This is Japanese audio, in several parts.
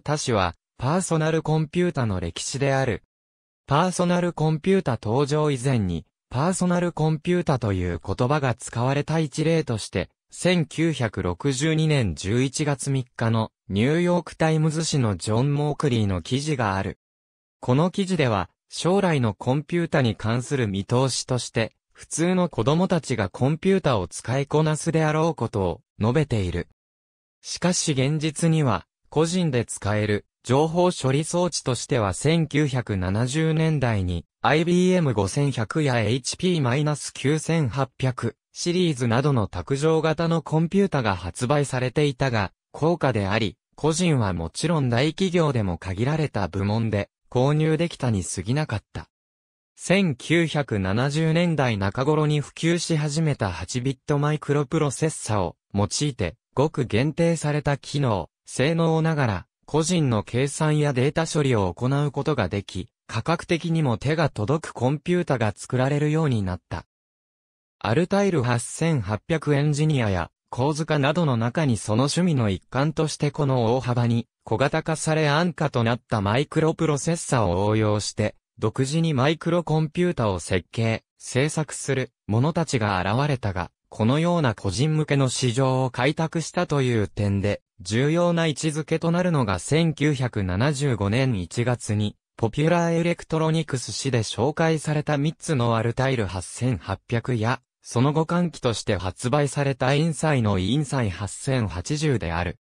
他氏は、パーソナルコンピュータの歴史である。パーソナルコンピュータ登場以前に、パーソナルコンピュータという言葉が使われた一例として、1962年11月3日のニューヨークタイムズ紙のジョン・モークリーの記事がある。この記事では、将来のコンピュータに関する見通しとして、普通の子供たちがコンピュータを使いこなすであろうことを述べている。しかし現実には、個人で使える情報処理装置としては1970年代に IBM 5100や HP-9800 シリーズなどの卓上型のコンピュータが発売されていたが、高価であり、個人はもちろん大企業でも限られた部門で購入できたに過ぎなかった。1970年代中頃に普及し始めた8ビットマイクロプロセッサを用いて、ごく限定された機能、性能ながら、個人の計算やデータ処理を行うことができ、価格的にも手が届くコンピュータが作られるようになった。アルタイル8800エンジニアや、構図化などの中にその趣味の一環としてこの大幅に小型化され安価となったマイクロプロセッサを応用して、独自にマイクロコンピュータを設計、制作する者たちが現れたが、このような個人向けの市場を開拓したという点で、重要な位置づけとなるのが1975年1月に、ポピュラーエレクトロニクス誌で紹介された3つのアルタイル8800や、その後換気として発売されたインサイのインサイ8080である。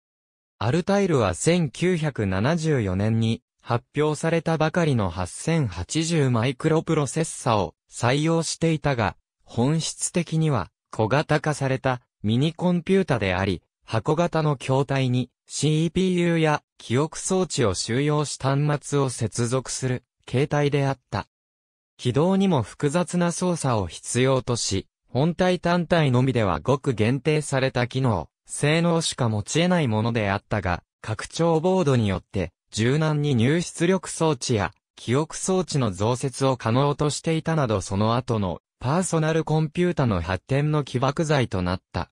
アルタイルは1974年に発表されたばかりの8080マイクロプロセッサを採用していたが、本質的には小型化されたミニコンピュータであり、箱型の筐体に CPU や記憶装置を収容し端末を接続する携帯であった。起動にも複雑な操作を必要とし、本体単体のみではごく限定された機能、性能しか持ち得ないものであったが、拡張ボードによって柔軟に入出力装置や記憶装置の増設を可能としていたなどその後のパーソナルコンピュータの発展の起爆剤となった。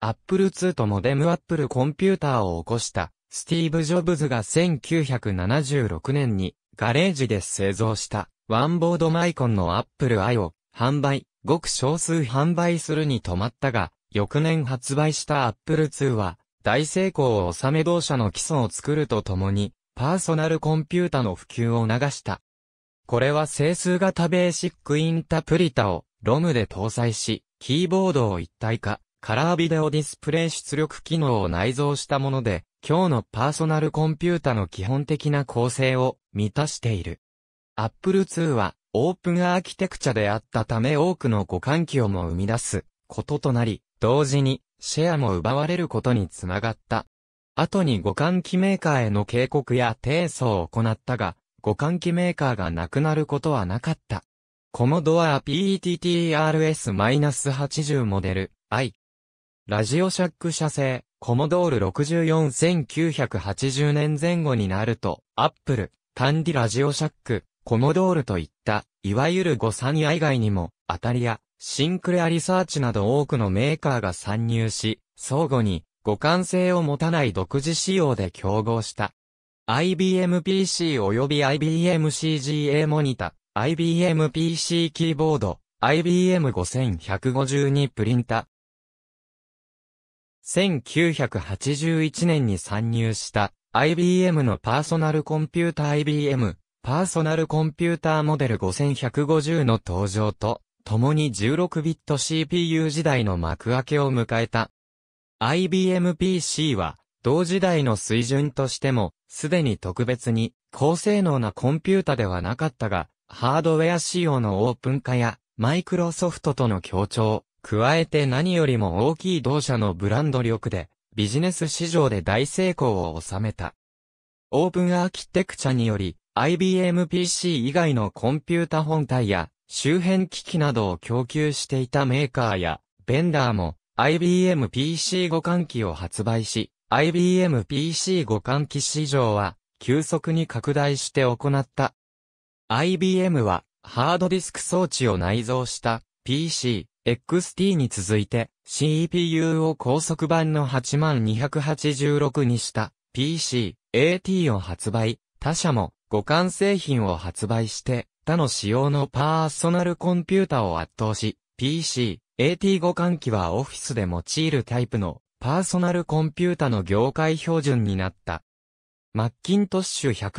アップル2とモデムアップルコンピューターを起こしたスティーブ・ジョブズが1976年にガレージで製造したワンボードマイコンのアップル i を販売、ごく少数販売するに止まったが、翌年発売したアップル2は大成功を収め同社の基礎を作るとともにパーソナルコンピュータの普及を促した。これは整数型ベーシックインタプリタを ROM で搭載し、キーボードを一体化、カラービデオディスプレイ出力機能を内蔵したもので、今日のパーソナルコンピュータの基本的な構成を満たしている。Apple II はオープンアーキテクチャであったため多くの互換機をも生み出すこととなり、同時にシェアも奪われることにつながった。後に互換機メーカーへの警告や提訴を行ったが、互換機メーカーがなくなることはなかった。コモドア PETTRS-80 モデル I。ラジオシャック社製、コモドール64980年前後になると、アップル、単ンディラジオシャック、コモドールといった、いわゆる誤算以外にも、アタリア、シンクレアリサーチなど多くのメーカーが参入し、相互に互換性を持たない独自仕様で競合した。IBM PC 及び IBM CGA モニタ、IBM PC キーボード、IBM 5152プリンタ。1981年に参入した IBM のパーソナルコンピュータ IBM パーソナルコンピュータモデル5150の登場と共に16ビット CPU 時代の幕開けを迎えた。IBM PC は同時代の水準としてもすでに特別に高性能なコンピュータではなかったが、ハードウェア仕様のオープン化やマイクロソフトとの協調、加えて何よりも大きい同社のブランド力でビジネス市場で大成功を収めた。オープンアーキテクチャにより IBM PC 以外のコンピュータ本体や周辺機器などを供給していたメーカーやベンダーも IBM PC 互換機を発売し、IBM PC 互換機市場は急速に拡大して行った。IBM はハードディスク装置を内蔵した PC、XT に続いて CPU を高速版の8286にした PC、AT を発売、他社も互換製品を発売して他の仕様のパーソナルコンピュータを圧倒し PC、AT 互換機はオフィスで用いるタイプのパーソナルコンピュータの業界標準になった。マッキントッシュ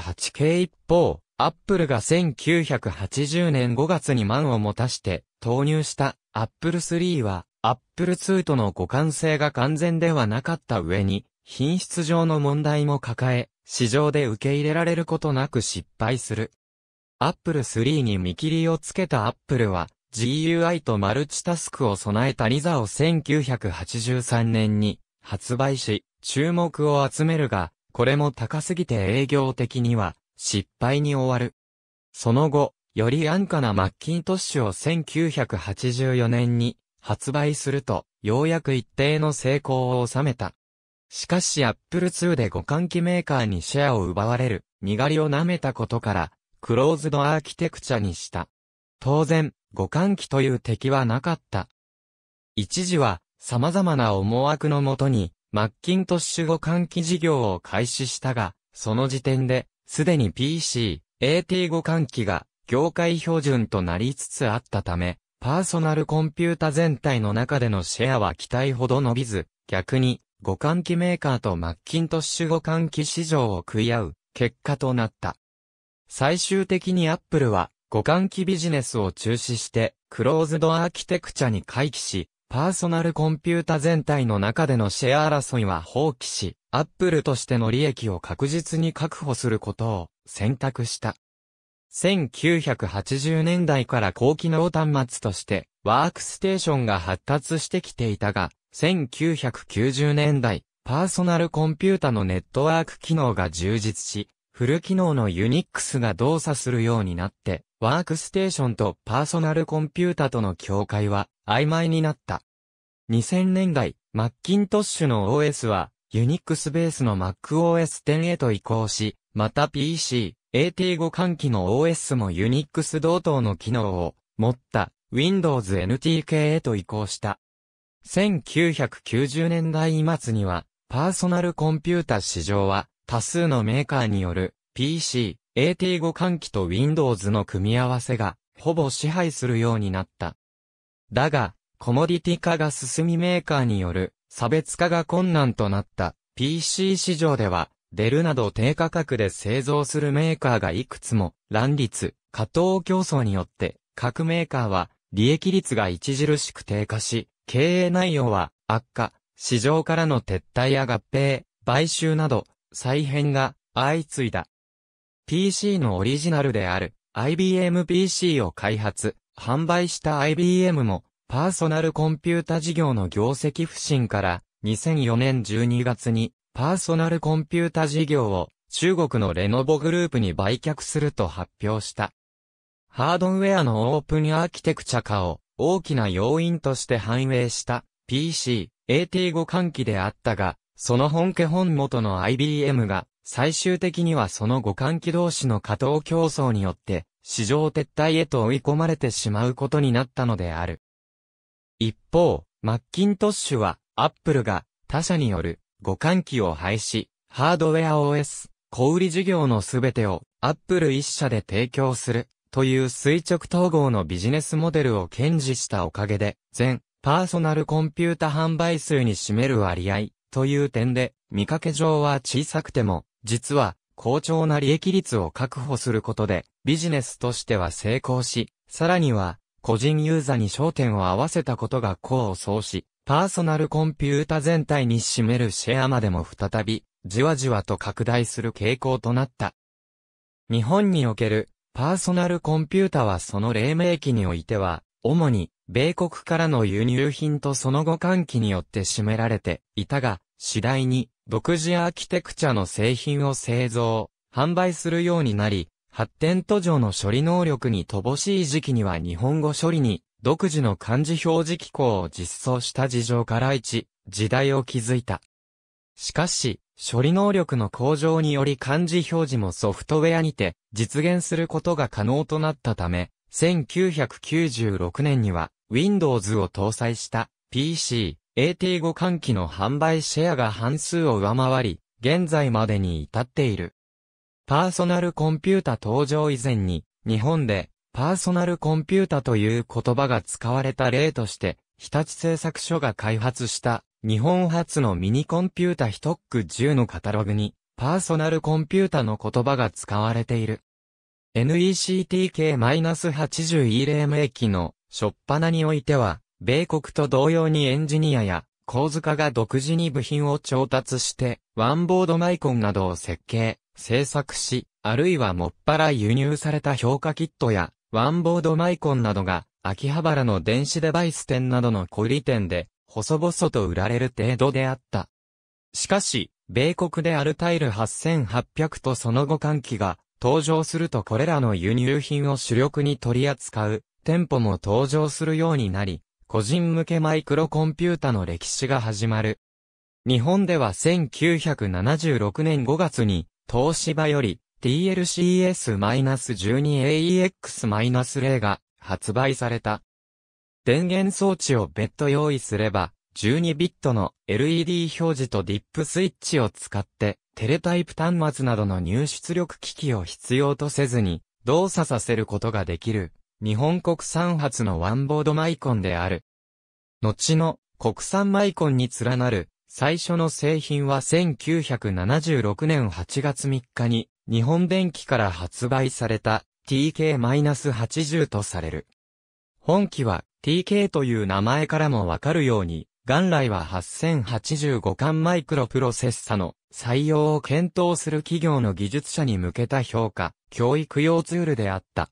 128K 一方、アップルが1980年5月に満を持たして投入したアップル3はアップル2との互換性が完全ではなかった上に品質上の問題も抱え市場で受け入れられることなく失敗する。アップル3に見切りをつけたアップルは GUI とマルチタスクを備えたリザを1983年に発売し、注目を集めるが、これも高すぎて営業的には失敗に終わる。その後、より安価なマッキントッシュを1984年に発売すると、ようやく一定の成功を収めた。しかし Apple II で互換機メーカーにシェアを奪われる、にがりを舐めたことから、クローズドアーキテクチャにした。当然、五換機という敵はなかった。一時は、様々な思惑のもとに、マッキントッシュ五換機事業を開始したが、その時点で、すでに PC、AT 五換機が、業界標準となりつつあったため、パーソナルコンピュータ全体の中でのシェアは期待ほど伸びず、逆に、五換機メーカーとマッキントッシュ五換機市場を食い合う、結果となった。最終的にアップルは、互換機ビジネスを中止して、クローズドアーキテクチャに回帰し、パーソナルコンピュータ全体の中でのシェア争いは放棄し、アップルとしての利益を確実に確保することを選択した。1980年代から高機能端末としてワークステーションが発達してきていたが、1990年代、パーソナルコンピュータのネットワーク機能が充実し、フル機能のユニックスが動作するようになって、ワークステーションとパーソナルコンピュータとの境界は曖昧になった。2000年代、マッキントッシュの OS は、ユニックスベースの MacOS 10へと移行し、また PC、AT5 換気の OS もユニックス同等の機能を持った Windows NTK へと移行した。1990年代末には、パーソナルコンピュータ市場は、多数のメーカーによる PC、AT 5換気と Windows の組み合わせが、ほぼ支配するようになった。だが、コモディティ化が進みメーカーによる差別化が困難となった PC 市場では、デルなど低価格で製造するメーカーがいくつも乱立、加藤競争によって各メーカーは利益率が著しく低下し、経営内容は悪化、市場からの撤退や合併、買収など再編が相次いだ。PC のオリジナルである IBM PC を開発、販売した IBM もパーソナルコンピュータ事業の業績不振から2004年12月にパーソナルコンピュータ事業を中国のレノボグループに売却すると発表した。ハードウェアのオープンアーキテクチャ化を大きな要因として反映した PC、AT5 換機であったが、その本家本元の IBM が最終的にはその互換機同士の加藤競争によって、市場撤退へと追い込まれてしまうことになったのである。一方、マッキントッシュは、アップルが他社による互換機を廃止、ハードウェア OS、小売事業のすべてをアップル一社で提供するという垂直統合のビジネスモデルを堅持したおかげで、全パーソナルコンピュータ販売数に占める割合という点で、見かけ上は小さくても実は、好調な利益率を確保することで、ビジネスとしては成功し、さらには、個人ユーザーに焦点を合わせたことが功を奏し、パーソナルコンピュータ全体に占めるシェアまでも再び、じわじわと拡大する傾向となった。日本におけるパーソナルコンピュータはその黎明期においては、主に米国からの輸入品とその後換気によって占められていたが、次第に独自アーキテクチャの製品を製造、販売するようになり、発展途上の処理能力に乏しい時期には日本語処理に独自の漢字表示機構を実装した事情から一、時代を築いた。しかし、処理能力の向上により漢字表示もソフトウェアにて実現することが可能となったため、1996年には Windows を搭載した PC、a t 互換機の販売シェアが半数を上回り、現在までに至っている。パーソナルコンピュータ登場以前に、日本で、パーソナルコンピュータという言葉が使われた例として、日立製作所が開発した日本初のミニコンピュータ1。トック10のカタログにパーソナルコンピュータの言葉が使われている。NECTK-80E 黎名機の初っ端においては米国と同様にエンジニアや構図が独自に部品を調達して、ワンボードマイコンなどを設計、制作し、あるいはもっぱら輸入された評価キットや、ワンボードマイコンなどが、秋葉原の電子デバイス店などの小売店で、細々と売られる程度であった。しかし、米国でアルタイル8800とその後換気が登場するとこれらの輸入品を主力に取り扱う店舗も登場するようになり、個人向けマイクロコンピュータの歴史が始まる。日本では1976年5月に、東芝より TLCS-12AEX-0 が発売された。電源装置を別途用意すれば、12ビットの LED 表示とディップスイッチを使って、テレタイプ端末などの入出力機器を必要とせずに、動作させることができる。日本国産発のワンボードマイコンである。後の国産マイコンに連なる最初の製品は1976年8月3日に日本電機から発売された TK-80 とされる。本機は TK という名前からもわかるように、元来は8085巻マイクロプロセッサの採用を検討する企業の技術者に向けた評価、教育用ツールであった。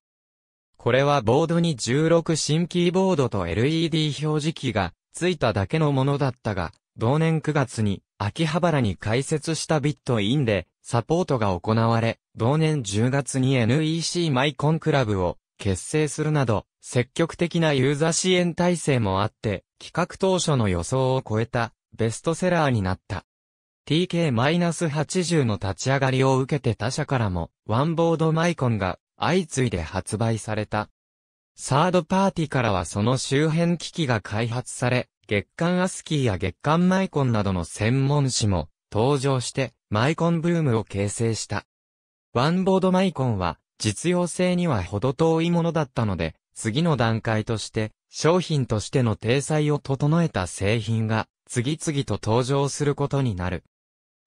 これはボードに16新キーボードと LED 表示器が付いただけのものだったが、同年9月に秋葉原に開設したビットインでサポートが行われ、同年10月に NEC マイコンクラブを結成するなど、積極的なユーザー支援体制もあって、企画当初の予想を超えたベストセラーになった。TK-80 の立ち上がりを受けて他社からも、ワンボードマイコンが相次いで発売された。サードパーティからはその周辺機器が開発され、月刊アスキーや月刊マイコンなどの専門誌も登場してマイコンブームを形成した。ワンボードマイコンは実用性には程遠いものだったので、次の段階として商品としての体裁を整えた製品が次々と登場することになる。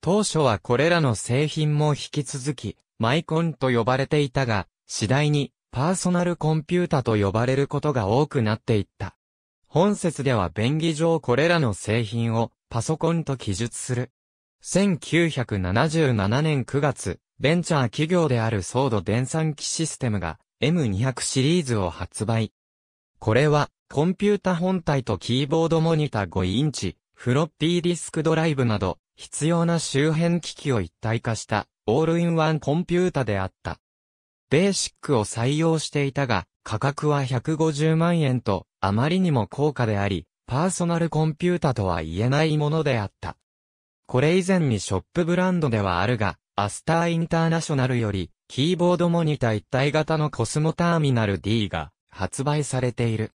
当初はこれらの製品も引き続きマイコンと呼ばれていたが、次第にパーソナルコンピュータと呼ばれることが多くなっていった。本説では便宜上これらの製品をパソコンと記述する。1977年9月、ベンチャー企業であるソード電算機システムが M200 シリーズを発売。これはコンピュータ本体とキーボードモニター5インチ、フロッピーディスクドライブなど必要な周辺機器を一体化したオールインワンコンピュータであった。ベーシックを採用していたが、価格は150万円と、あまりにも高価であり、パーソナルコンピュータとは言えないものであった。これ以前にショップブランドではあるが、アスターインターナショナルより、キーボードモニタ一体型のコスモターミナル D が発売されている。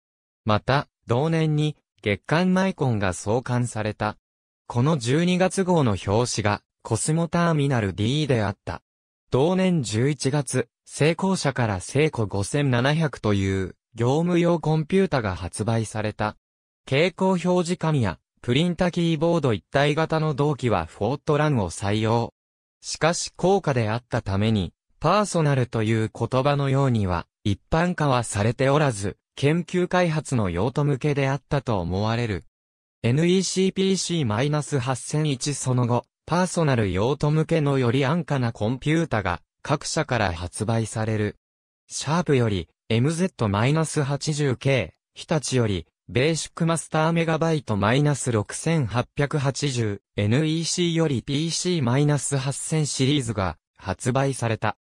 また、同年に月刊マイコンが創刊された。この12月号の表紙がコスモターミナル D であった。同年11月、成功者から成功5700という、業務用コンピュータが発売された。蛍光表示紙や、プリンタキーボード一体型の同期はフォートランを採用。しかし高価であったために、パーソナルという言葉のようには、一般化はされておらず、研究開発の用途向けであったと思われる。NECPC-8001 その後、パーソナル用途向けのより安価なコンピュータが各社から発売される。シャープより MZ-80K、日立よりベーシックマスターメガバイト -6880、NEC より PC-8000 シリーズが発売された。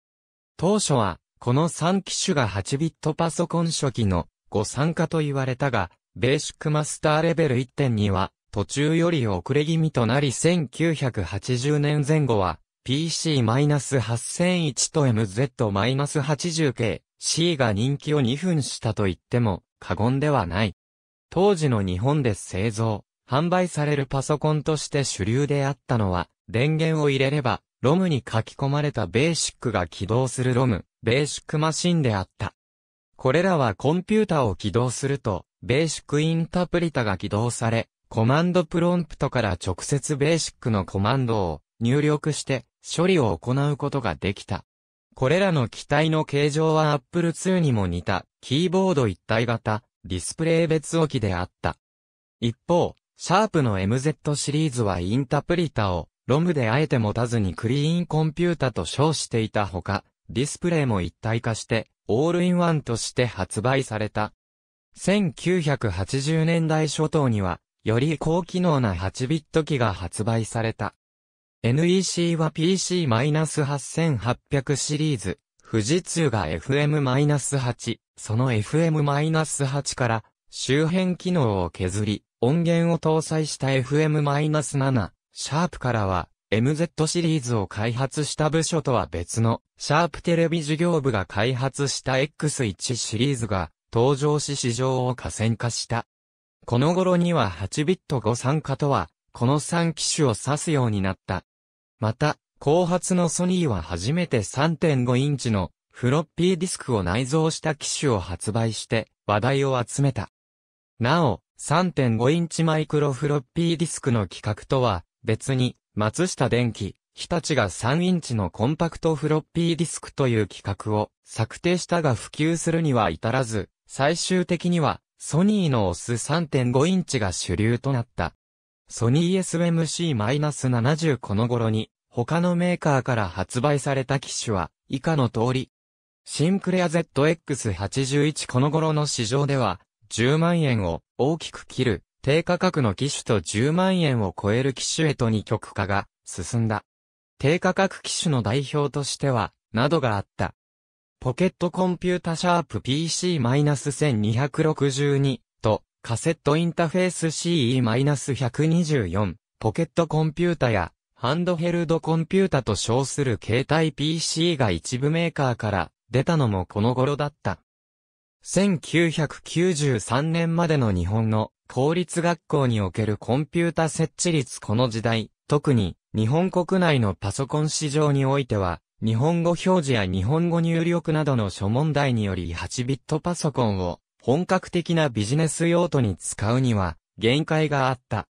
当初は、この3機種が8ビットパソコン初期のご参加と言われたが、ベーシックマスターレベル1.2は途中より遅れ気味となり1980年前後は PC-8001 と MZ-80 k C が人気を2分したと言っても過言ではない。当時の日本で製造、販売されるパソコンとして主流であったのは電源を入れれば ROM に書き込まれたベーシックが起動する ROM、ベーシックマシンであった。これらはコンピュータを起動すると、ベーシックインタプリタが起動され、コマンドプロンプトから直接ベーシックのコマンドを入力して処理を行うことができた。これらの機体の形状は Apple II にも似たキーボード一体型ディスプレイ別置きであった。一方、シャープの MZ シリーズはインタプリタをロムであえて持たずにクリーンコンピュータと称していたほか、ディスプレイも一体化してオールインワンとして発売された。1980年代初頭にはより高機能な8ビット機が発売された。NEC は PC-8800 シリーズ、富士通が FM-8、その FM-8 から周辺機能を削り、音源を搭載した FM-7、シャープからは MZ シリーズを開発した部署とは別の、シャープテレビ事業部が開発した X1 シリーズが登場し市場を河線化した。この頃には8ビット5参加とは、この3機種を指すようになった。また、後発のソニーは初めて3.5インチのフロッピーディスクを内蔵した機種を発売して話題を集めた。なお、3.5インチマイクロフロッピーディスクの規格とは別に松下電機、日立が3インチのコンパクトフロッピーディスクという規格を策定したが普及するには至らず、最終的にはソニーの OS 3.5インチが主流となった。ソニー SMC-70 この頃に、他のメーカーから発売された機種は、以下の通り。シンクレア ZX81 この頃の市場では、10万円を大きく切る低価格の機種と10万円を超える機種へと二極化が進んだ。低価格機種の代表としては、などがあった。ポケットコンピュータシャープ PC-1262 と、カセットインターフェース CE-124、ポケットコンピュータや、ハンドヘルドコンピュータと称する携帯 PC が一部メーカーから出たのもこの頃だった。1993年までの日本の公立学校におけるコンピュータ設置率この時代、特に日本国内のパソコン市場においては日本語表示や日本語入力などの諸問題により8ビットパソコンを本格的なビジネス用途に使うには限界があった。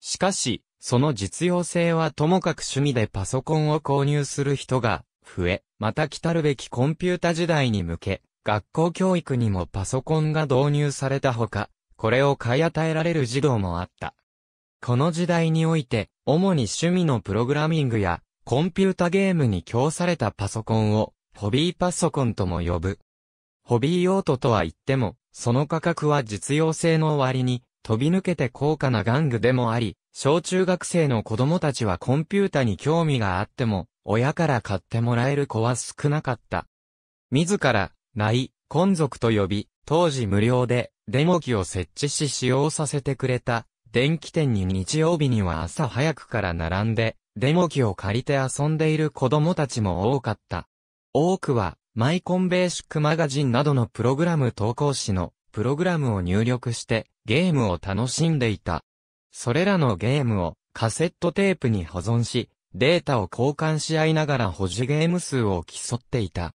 しかし、その実用性はともかく趣味でパソコンを購入する人が増え、また来たるべきコンピュータ時代に向け、学校教育にもパソコンが導入されたほか、これを買い与えられる児童もあった。この時代において、主に趣味のプログラミングやコンピュータゲームに供されたパソコンを、ホビーパソコンとも呼ぶ。ホビー用途とは言っても、その価格は実用性の割に、飛び抜けて高価な玩具でもあり、小中学生の子供たちはコンピュータに興味があっても、親から買ってもらえる子は少なかった。自ら、ない、婚族と呼び、当時無料で、デモ機を設置し使用させてくれた、電気店に日曜日には朝早くから並んで、デモ機を借りて遊んでいる子供たちも多かった。多くは、マイコンベーシックマガジンなどのプログラム投稿誌のプログラムを入力してゲームを楽しんでいた。それらのゲームをカセットテープに保存し、データを交換し合いながら保持ゲーム数を競っていた。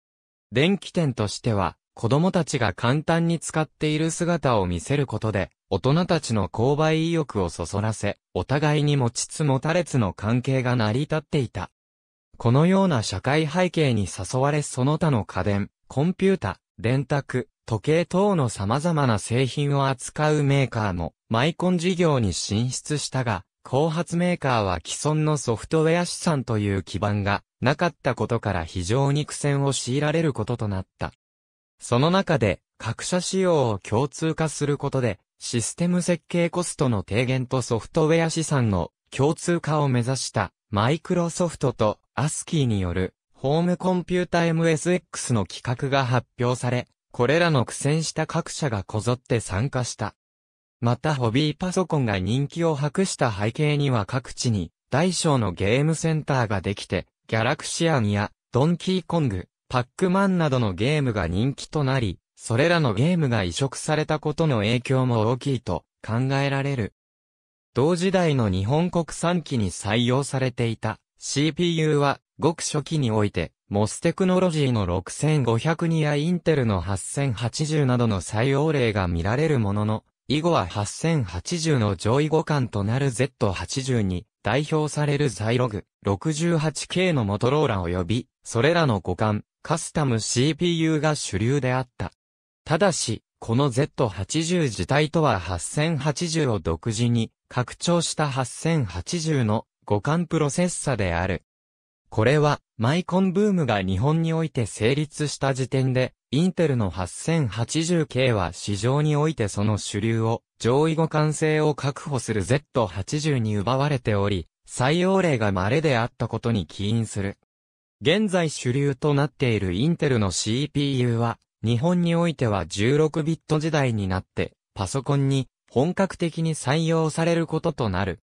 電気店としては、子供たちが簡単に使っている姿を見せることで、大人たちの購買意欲をそそらせ、お互いに持ちつ持たれつの関係が成り立っていた。このような社会背景に誘われその他の家電、コンピュータ、電卓、時計等の様々な製品を扱うメーカーも、マイコン事業に進出したが、後発メーカーは既存のソフトウェア資産という基盤がなかったことから非常に苦戦を強いられることとなった。その中で、各社仕様を共通化することで、システム設計コストの低減とソフトウェア資産の共通化を目指したマイクロソフトとアスキーによるホームコンピュータ MSX の企画が発表され、これらの苦戦した各社がこぞって参加した。またホビーパソコンが人気を博した背景には各地に大小のゲームセンターができて、ギャラクシアンやドンキーコング、パックマンなどのゲームが人気となり、それらのゲームが移植されたことの影響も大きいと考えられる。同時代の日本国産機に採用されていた CPU は、ごく初期において、モステクノロジーの6502やインテルの8080などの採用例が見られるものの、以後は8080の上位互換となる Z80 に代表されるザイログ 68K のモトローラ及び、それらの互換、カスタム CPU が主流であった。ただし、この Z80 自体とは8080を独自に拡張した8080の互換プロセッサである。これは、マイコンブームが日本において成立した時点で、インテルの 8080K は市場においてその主流を、上位互換性を確保する Z80 に奪われており、採用例が稀であったことに起因する。現在主流となっているインテルの CPU は、日本においては16ビット時代になって、パソコンに本格的に採用されることとなる。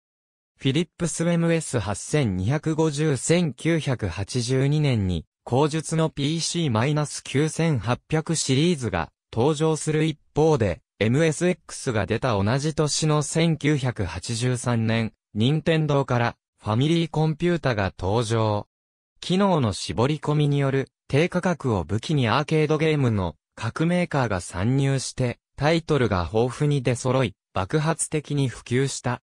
フィリップス MS8250-1982 年に、後述の PC-9800 シリーズが登場する一方で、MSX が出た同じ年の1983年、任天堂からファミリーコンピュータが登場。機能の絞り込みによる低価格を武器にアーケードゲームの各メーカーが参入してタイトルが豊富に出揃い爆発的に普及した。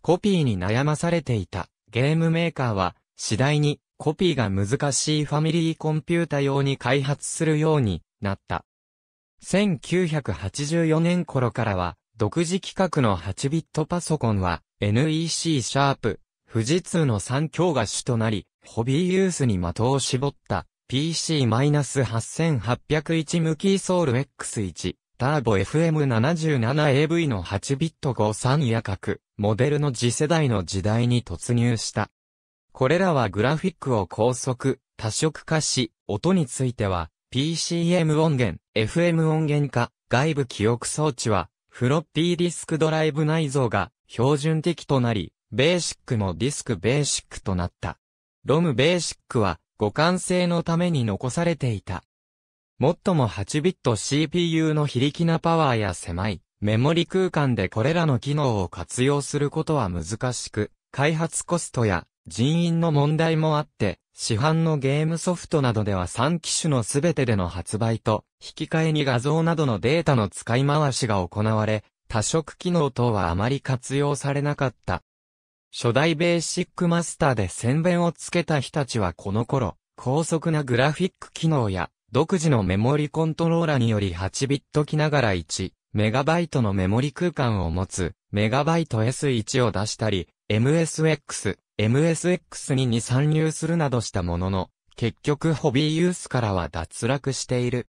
コピーに悩まされていたゲームメーカーは次第にコピーが難しいファミリーコンピュータ用に開発するようになった。1984年頃からは独自規格の8ビットパソコンは NEC シャープ富士通の3強が主となり、ホビーユースに的を絞った PC-8801 無キーソール X1 ターボ FM77AV の8ビット53夜角モデルの次世代の時代に突入した。これらはグラフィックを高速、多色化し、音については PCM 音源、FM 音源化、外部記憶装置はフロッピーディスクドライブ内蔵が標準的となり、ベーシックもディスクベーシックとなった。ロムベーシックは互換性のために残されていた。もっとも8ビット CPU の非力なパワーや狭いメモリ空間でこれらの機能を活用することは難しく、開発コストや人員の問題もあって、市販のゲームソフトなどでは3機種の全てでの発売と、引き換えに画像などのデータの使い回しが行われ、多色機能等はあまり活用されなかった。初代ベーシックマスターで宣伝をつけた日ちはこの頃、高速なグラフィック機能や、独自のメモリコントローラにより8ビット機ながら1、メガバイトのメモリ空間を持つ、メガバイト S1 を出したり、MSX、MSX2 に参入するなどしたものの、結局ホビーユースからは脱落している。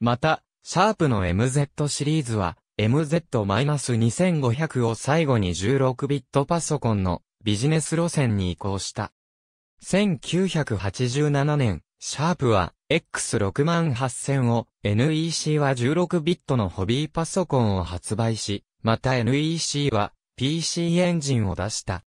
また、シャープの MZ シリーズは、MZ-2500 を最後に16ビットパソコンのビジネス路線に移行した。1987年、シャープは X68000 を NEC は16ビットのホビーパソコンを発売し、また NEC は PC エンジンを出した。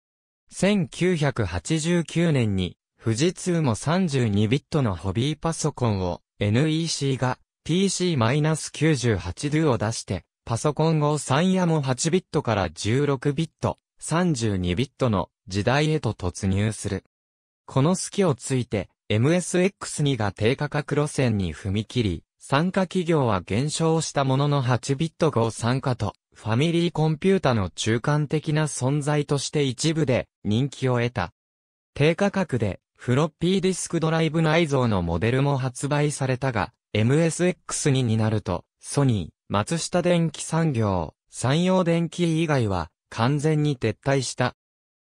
1989年に富士通も32ビットのホビーパソコンを NEC が PC-98 ドゥを出して、パソコンを3やも8ビットから16ビット、32ビットの時代へと突入する。この隙をついて MSX2 が低価格路線に踏み切り、参加企業は減少したものの8ビット号参加と、ファミリーコンピュータの中間的な存在として一部で人気を得た。低価格でフロッピーディスクドライブ内蔵のモデルも発売されたが、MSX2 になると、ソニー、松下電機産業、山陽電機以外は、完全に撤退した。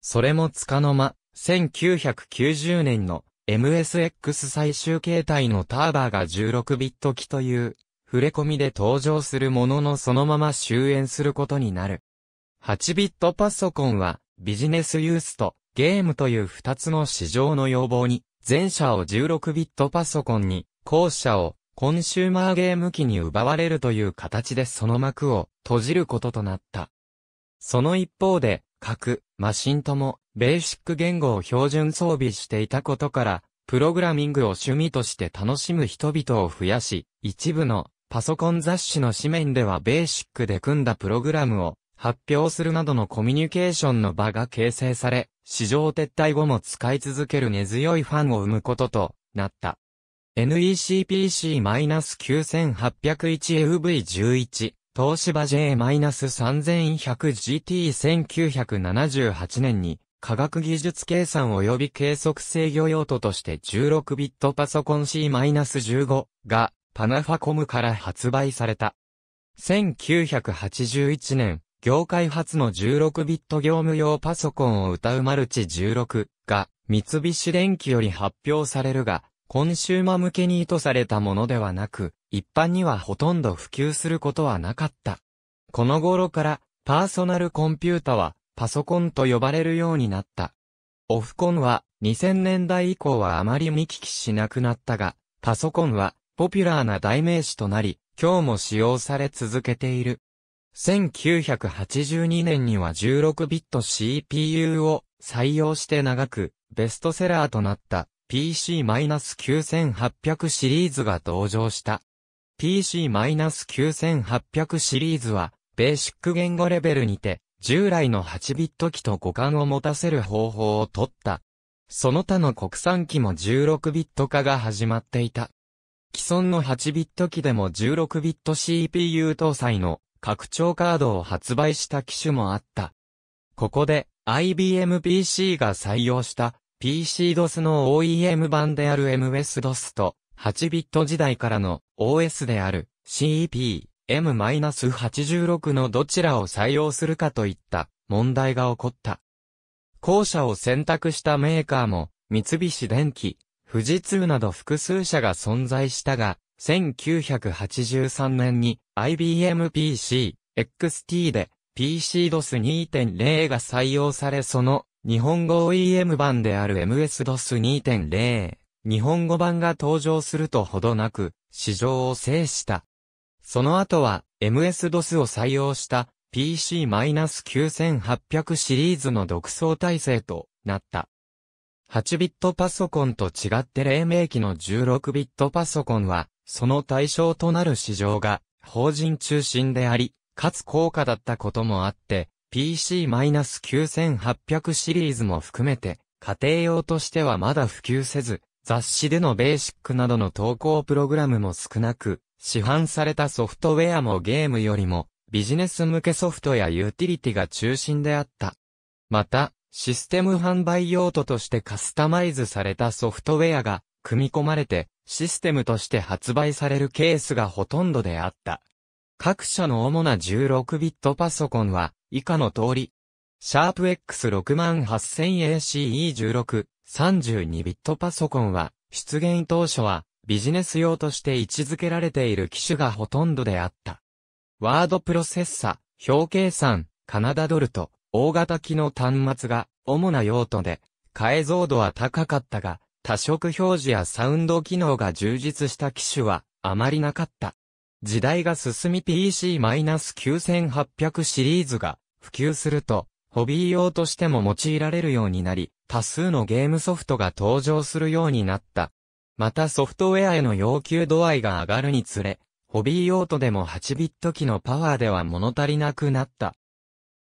それもつかの間、1990年の MSX 最終形態のターバーが16ビット機という、触れ込みで登場するもののそのまま終焉することになる。8ビットパソコンは、ビジネスユースとゲームという2つの市場の要望に、前者を16ビットパソコンに、後者をコンシューマーゲーム機に奪われるという形でその幕を閉じることとなった。その一方で、各、マシンとも、ベーシック言語を標準装備していたことから、プログラミングを趣味として楽しむ人々を増やし、一部のパソコン雑誌の紙面ではベーシックで組んだプログラムを発表するなどのコミュニケーションの場が形成され、市場撤退後も使い続ける根強いファンを生むこととなった。NECPC-9801AV11 東芝 j 3 1 0 0 g t 1 9 7 8年に、科学技術計算及び計測制御用途として16ビットパソコン C-15 がパナファコムから発売された。1981年、業界初の16ビット業務用パソコンを歌うマルチ16が三菱電機より発表されるが、コンシューマ向けに意図されたものではなく、一般にはほとんど普及することはなかった。この頃から、パーソナルコンピュータは、パソコンと呼ばれるようになった。オフコンは、2000年代以降はあまり見聞きしなくなったが、パソコンは、ポピュラーな代名詞となり、今日も使用され続けている。1982年には16ビット CPU を採用して長く、ベストセラーとなった PC-9800 シリーズが登場した。PC-9800 シリーズは、ベーシック言語レベルにて、従来の8ビット機と互換を持たせる方法を取った。その他の国産機も16ビット化が始まっていた。既存の8ビット機でも16ビット CPU 搭載の拡張カードを発売した機種もあった。ここで IBM PC が採用した PC DOS の OEM 版である MS DOS と8ビット時代からの OS である CEP M-86 のどちらを採用するかといった問題が起こった。後者を選択したメーカーも三菱電機、富士通など複数社が存在したが、1983年に IBM PC XT で PCDOS2.0 が採用されその日本語 OEM 版である MS-DOS2.0 日本語版が登場するとほどなく市場を制した。その後は MS-DOS を採用した PC-9800 シリーズの独創体制となった。8ビットパソコンと違って黎明期の16ビットパソコンは、その対象となる市場が法人中心であり、かつ高価だったこともあって、PC-9800 シリーズも含めて、家庭用としてはまだ普及せず、雑誌でのベーシックなどの投稿プログラムも少なく、市販されたソフトウェアもゲームよりも、ビジネス向けソフトやユーティリティが中心であった。また、システム販売用途としてカスタマイズされたソフトウェアが組み込まれてシステムとして発売されるケースがほとんどであった。各社の主な16ビットパソコンは以下の通り、シャープ X68000ACE16、32ビットパソコンは、出現当初は、ビジネス用として位置づけられている機種がほとんどであった。ワードプロセッサ、表計算、カナダドルと、大型機の端末が、主な用途で、解像度は高かったが、多色表示やサウンド機能が充実した機種は、あまりなかった。時代が進み PC-9800 シリーズが普及すると、ホビー用としても用いられるようになり、多数のゲームソフトが登場するようになった。またソフトウェアへの要求度合いが上がるにつれ、ホビー用途でも8ビット機のパワーでは物足りなくなった。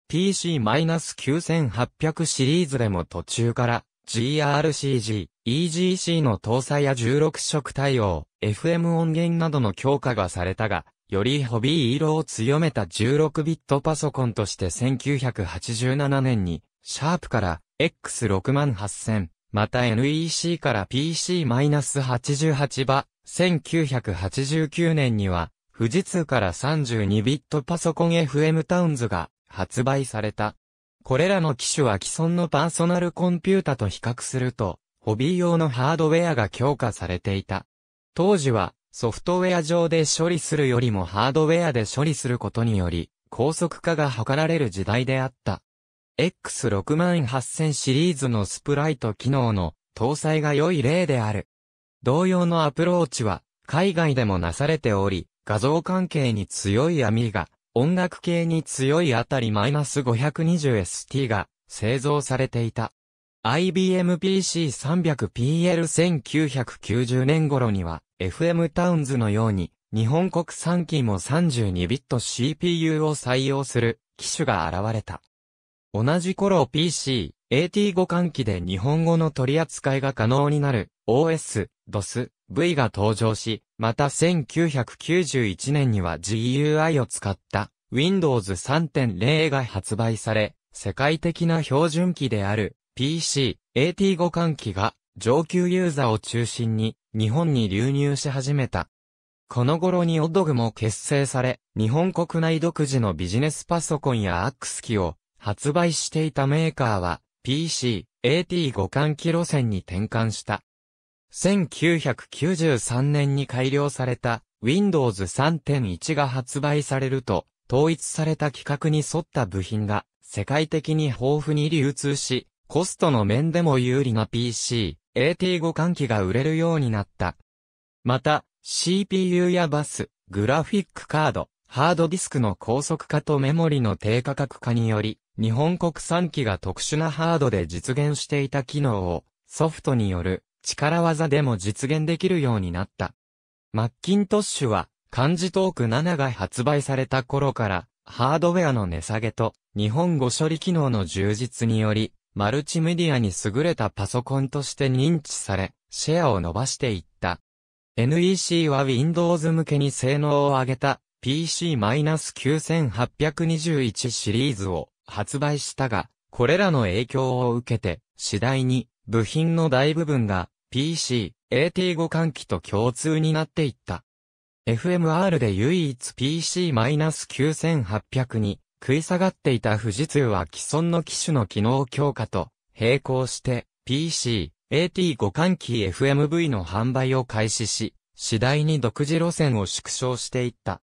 PC-9800 シリーズでも途中から GRCG、EGC の搭載や16色対応、FM 音源などの強化がされたが、よりホビー色を強めた16ビットパソコンとして1987年に、シャープから X68000、また NEC から PC-88 場、1989年には、富士通から32ビットパソコン FM タウンズが発売された。これらの機種は既存のパーソナルコンピュータと比較すると、ホビー用のハードウェアが強化されていた。当時は、ソフトウェア上で処理するよりもハードウェアで処理することにより、高速化が図られる時代であった。X68000 シリーズのスプライト機能の搭載が良い例である。同様のアプローチは海外でもなされており、画像関係に強いアミが、音楽系に強いあたりマイナス -520ST が製造されていた。IBM PC300PL1990 年頃には FM タウンズのように、日本国産機も32ビット CPU を採用する機種が現れた。同じ頃 PC、AT 互換機で日本語の取り扱いが可能になる OS、DOS、V が登場し、また1991年には GUI を使った Windows 3.0が発売され、世界的な標準機である PC、AT 互換機が上級ユーザーを中心に日本に流入し始めた。この頃にオドグも結成され、日本国内独自のビジネスパソコンやアックス機を発売していたメーカーは PC、AT 互換機路線に転換した。1993年に改良された Windows 3.1が発売されると、統一された規格に沿った部品が世界的に豊富に流通し、コストの面でも有利な PC、AT5 換機が売れるようになった。また、CPU やバス、グラフィックカード、ハードディスクの高速化とメモリの低価格化により、日本国産機が特殊なハードで実現していた機能を、ソフトによる力技でも実現できるようになった。マッキントッシュは、漢字トーク7が発売された頃から、ハードウェアの値下げと、日本語処理機能の充実により、マルチメディアに優れたパソコンとして認知され、シェアを伸ばしていった。NEC は Windows 向けに性能を上げた PC-9821 シリーズを発売したが、これらの影響を受けて、次第に部品の大部分が PC、AT5 換気と共通になっていった。FMR で唯一 PC-9800 に食い下がっていた富士通は既存の機種の機能強化と並行して PC、a t 互換機 FMV の販売を開始し、次第に独自路線を縮小していった。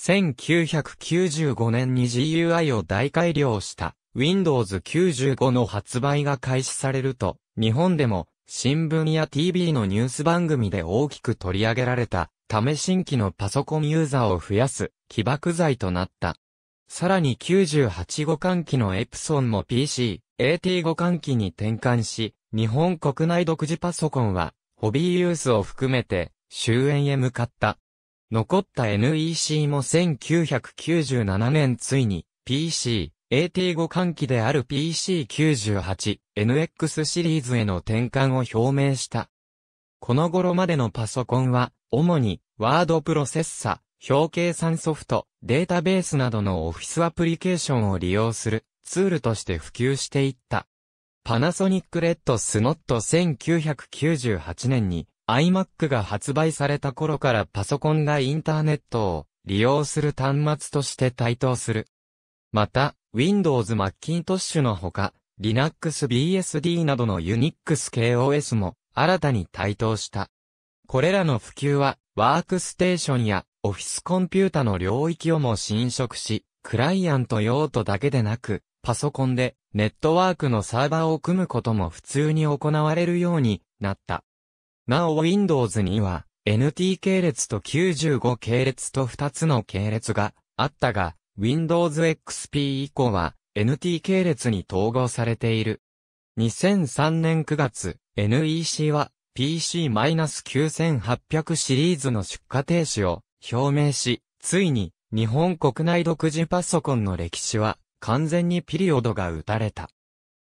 1995年に GUI を大改良した Windows 95の発売が開始されると、日本でも新聞や TV のニュース番組で大きく取り上げられた、試し新規のパソコンユーザーを増やす起爆剤となった。さらに98互換機のエプソンも PC、AT 互換機に転換し、日本国内独自パソコンは、ホビーユースを含めて、終焉へ向かった。残った NEC も1997年ついに PC、AT 互換機である PC98、NX シリーズへの転換を表明した。この頃までのパソコンは、主に、ワードプロセッサ、表計算ソフト、データベースなどのオフィスアプリケーションを利用するツールとして普及していった。パナソニックレッドスノット1998年に iMac が発売された頃からパソコンがインターネットを利用する端末として台頭する。また、Windows Macintosh のほか、Linux BSD などの Unix KOS も新たに台頭した。これらの普及は、ワークステーションやオフィスコンピュータの領域をも侵食し、クライアント用途だけでなく、パソコンでネットワークのサーバーを組むことも普通に行われるようになった。なお Windows には NT 系列と95系列と2つの系列があったが、Windows XP 以降は NT 系列に統合されている。2003年9月、NEC は PC-9800 シリーズの出荷停止を表明し、ついに、日本国内独自パソコンの歴史は、完全にピリオドが打たれた。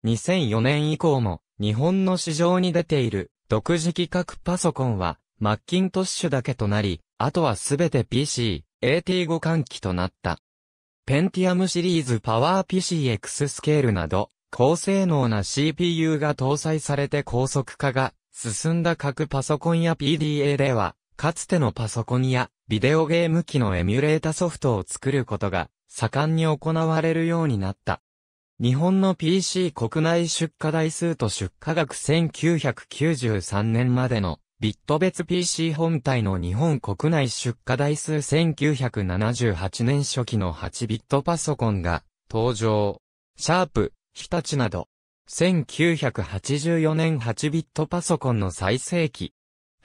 2004年以降も、日本の市場に出ている、独自規格パソコンは、マッキントッシュだけとなり、あとはすべて PC、AT5 換機となった。ペンティアムシリーズパワー PC X スケールなど、高性能な CPU が搭載されて高速化が進んだ各パソコンや PDA では、かつてのパソコンやビデオゲーム機のエミュレータソフトを作ることが盛んに行われるようになった。日本の PC 国内出荷台数と出荷額1993年までのビット別 PC 本体の日本国内出荷台数1978年初期の8ビットパソコンが登場。シャープ、日立など。1984年8ビットパソコンの最盛期。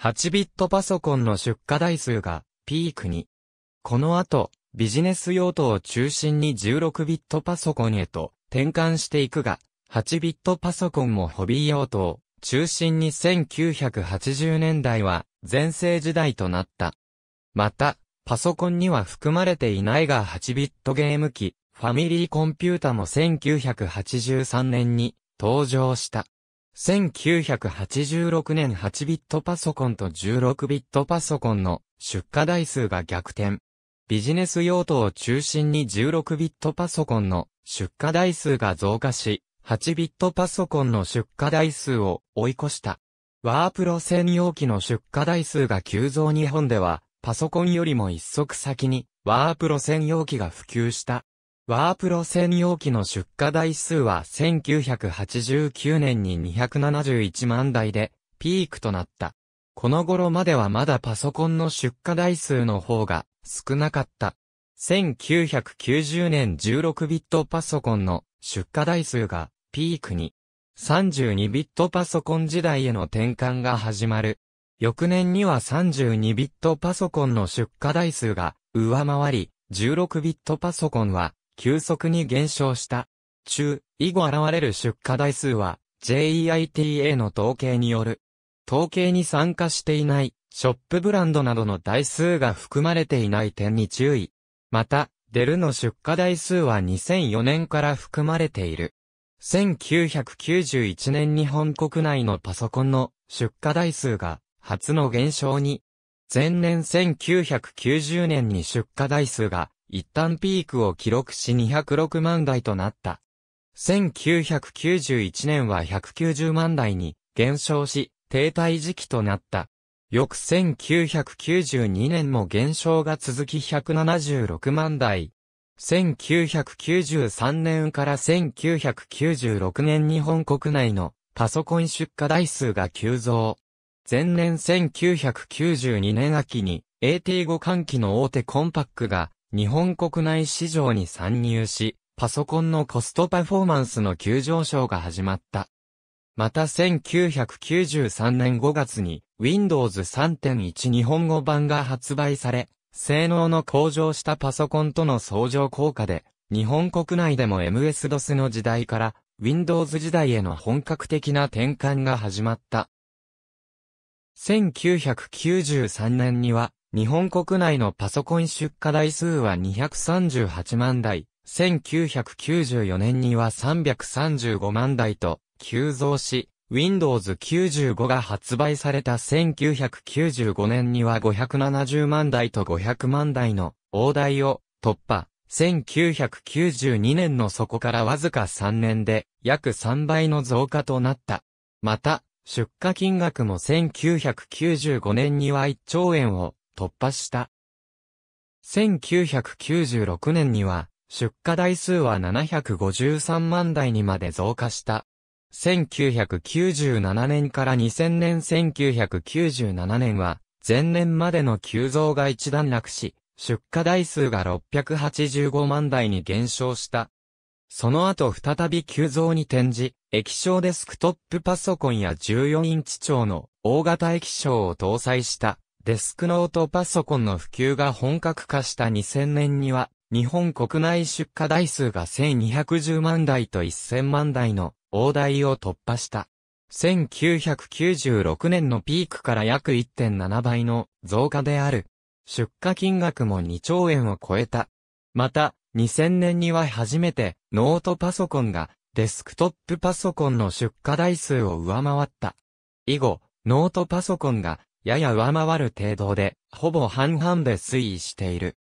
8ビットパソコンの出荷台数がピークに。この後、ビジネス用途を中心に16ビットパソコンへと転換していくが、8ビットパソコンもホビー用途を中心に1980年代は全盛時代となった。また、パソコンには含まれていないが8ビットゲーム機、ファミリーコンピュータも1983年に登場した。1986年8ビットパソコンと16ビットパソコンの出荷台数が逆転。ビジネス用途を中心に16ビットパソコンの出荷台数が増加し、8ビットパソコンの出荷台数を追い越した。ワープロ専用機の出荷台数が急増日本では、パソコンよりも一足先にワープロ専用機が普及した。ワープロ専用機の出荷台数は1989年に271万台で、ピークとなった。この頃まではまだパソコンの出荷台数の方が少なかった。1990年16ビットパソコンの出荷台数がピークに。32ビットパソコン時代への転換が始まる。翌年には32ビットパソコンの出荷台数が上回り、16ビットパソコンは急速に減少した。中、以後現れる出荷台数は、JEITA の統計による。統計に参加していない、ショップブランドなどの台数が含まれていない点に注意。また、デルの出荷台数は2004年から含まれている。1991年日本国内のパソコンの出荷台数が初の減少に。前年1990年に出荷台数が一旦ピークを記録し206万台となった。1991年は190万台に減少し、停滞時期となった。翌1992年も減少が続き176万台。1993年から1996年日本国内のパソコン出荷台数が急増。前年1992年秋に AT5 換気の大手コンパックが日本国内市場に参入し、パソコンのコストパフォーマンスの急上昇が始まった。また1993年5月に Windows 3.1日本語版が発売され、性能の向上したパソコンとの相乗効果で、日本国内でも MS-DOS の時代から Windows 時代への本格的な転換が始まった。1993年には日本国内のパソコン出荷台数は238万台、1994年には335万台と急増し、Windows 95が発売された1995年には570万台と500万台の大台を突破。1992年の底からわずか3年で約3倍の増加となった。また、出荷金額も1995年には1兆円を突破した。1996年には、出荷台数は753万台にまで増加した。1997年から2000年1997年は、前年までの急増が一段落し、出荷台数が685万台に減少した。その後再び急増に転じ、液晶デスクトップパソコンや14インチ超の大型液晶を搭載したデスクノートパソコンの普及が本格化した2000年には、日本国内出荷台数が1210万台と1000万台の大台を突破した。1996年のピークから約1.7倍の増加である。出荷金額も2兆円を超えた。また、2000年には初めてノートパソコンがデスクトップパソコンの出荷台数を上回った。以後、ノートパソコンがやや上回る程度で、ほぼ半々で推移している。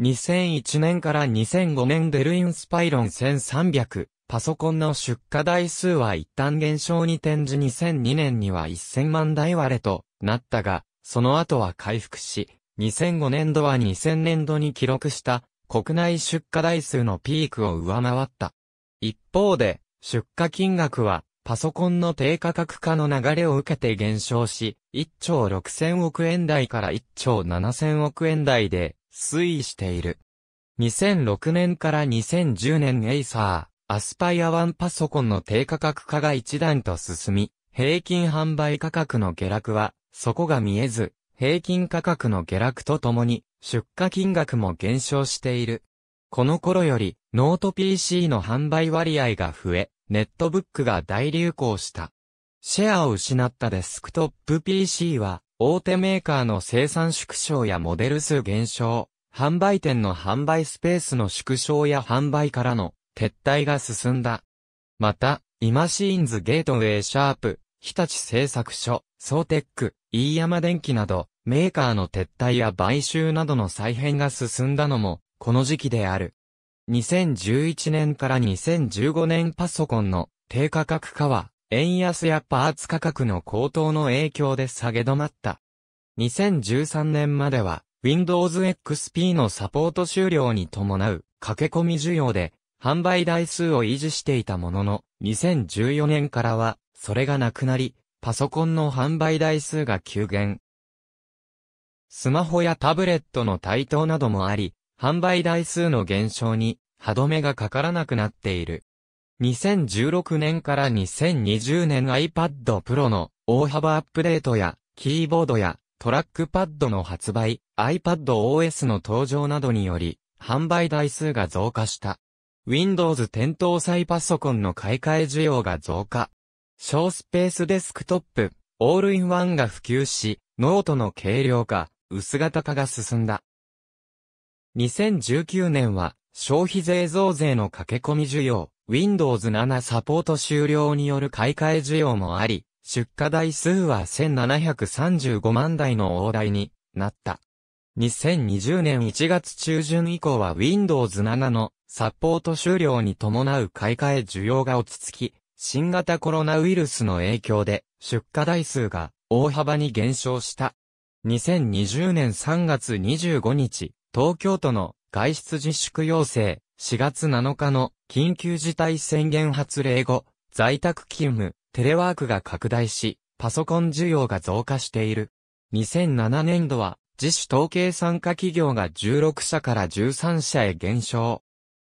2001年から2005年デルインスパイロン1300、パソコンの出荷台数は一旦減少に転じ2002年には1000万台割れとなったが、その後は回復し、2005年度は2000年度に記録した国内出荷台数のピークを上回った。一方で、出荷金額はパソコンの低価格化の流れを受けて減少し、1兆6000億円台から1兆7000億円台で推移している。2006年から2010年エイサー、アスパイア1パソコンの低価格化が一段と進み、平均販売価格の下落は、底が見えず、平均価格の下落とともに、出荷金額も減少している。この頃より、ノート PC の販売割合が増え、ネットブックが大流行した。シェアを失ったデスクトップ PC は、大手メーカーの生産縮小やモデル数減少、販売店の販売スペースの縮小や販売からの撤退が進んだ。また、イマシーンズゲートウェイシャープ、日立製作所、ソーテック、飯山電機など、メーカーの撤退や買収などの再編が進んだのも、この時期である。2011年から2015年パソコンの低価格化は、円安やパーツ価格の高騰の影響で下げ止まった。2013年までは、Windows XP のサポート終了に伴う駆け込み需要で、販売台数を維持していたものの、2014年からは、それがなくなり、パソコンの販売台数が急減。スマホやタブレットの台頭などもあり、販売台数の減少に歯止めがかからなくなっている。2016年から2020年 iPad Pro の大幅アップデートや、キーボードやトラックパッドの発売、iPad OS の登場などにより、販売台数が増加した。Windows 10再パソコンの買い替え需要が増加。小スペースデスクトップ、オールインワンが普及し、ノートの軽量化、薄型化が進んだ。2019年は、消費税増税の駆け込み需要、Windows 7サポート終了による買い替え需要もあり、出荷台数は1735万台の大台になった。2020年1月中旬以降は Windows 7のサポート終了に伴う買い替え需要が落ち着き、新型コロナウイルスの影響で出荷台数が大幅に減少した。2020年3月25日、東京都の外出自粛要請、4月7日の緊急事態宣言発令後、在宅勤務、テレワークが拡大し、パソコン需要が増加している。2007年度は、自主統計参加企業が16社から13社へ減少。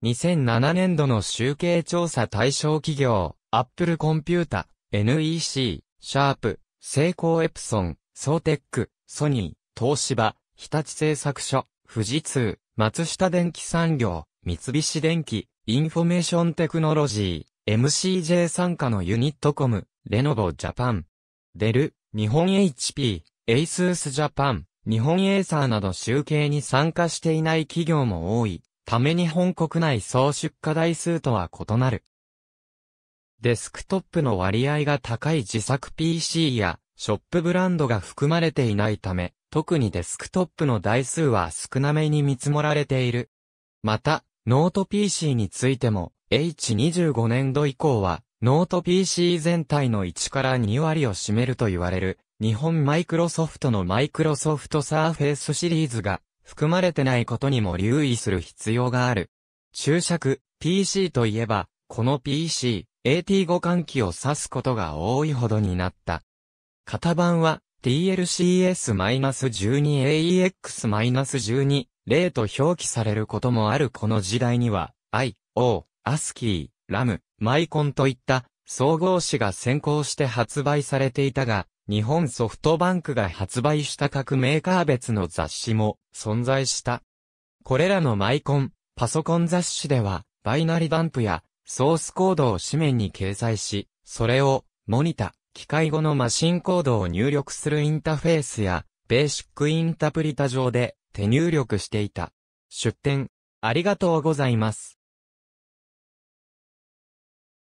2007年度の集計調査対象企業、アップルコンピュータ、NEC、シャープ、セイコーエプソン、ソーテック、ソニー、東芝、日立製作所、富士通、松下電機産業、三菱電機、インフォメーションテクノロジー、MCJ 参加のユニットコム、レノボジャパン、デル、日本 HP、エイスースジャパン、日本エーサーなど集計に参加していない企業も多い、ため日本国内総出荷台数とは異なる。デスクトップの割合が高い自作 PC やショップブランドが含まれていないため、特にデスクトップの台数は少なめに見積もられている。また、ノート PC についても、H25 年度以降は、ノート PC 全体の1から2割を占めると言われる、日本マイクロソフトのマイクロソフトサーフェイスシリーズが、含まれてないことにも留意する必要がある。注釈、PC といえば、この PC、AT 互換機を指すことが多いほどになった。型番は、DLCS-12AEX-12 例と表記されることもあるこの時代には、I、O、アスキー、ラム、マイコンといった総合紙が先行して発売されていたが、日本ソフトバンクが発売した各メーカー別の雑誌も存在した。これらのマイコン、パソコン雑誌では、バイナリダンプやソースコードを紙面に掲載し、それをモニタ、ー。機械語のマシンコードを入力するインタフェースや、ベーシックインタプリタ上で手入力していた。出典、ありがとうございます。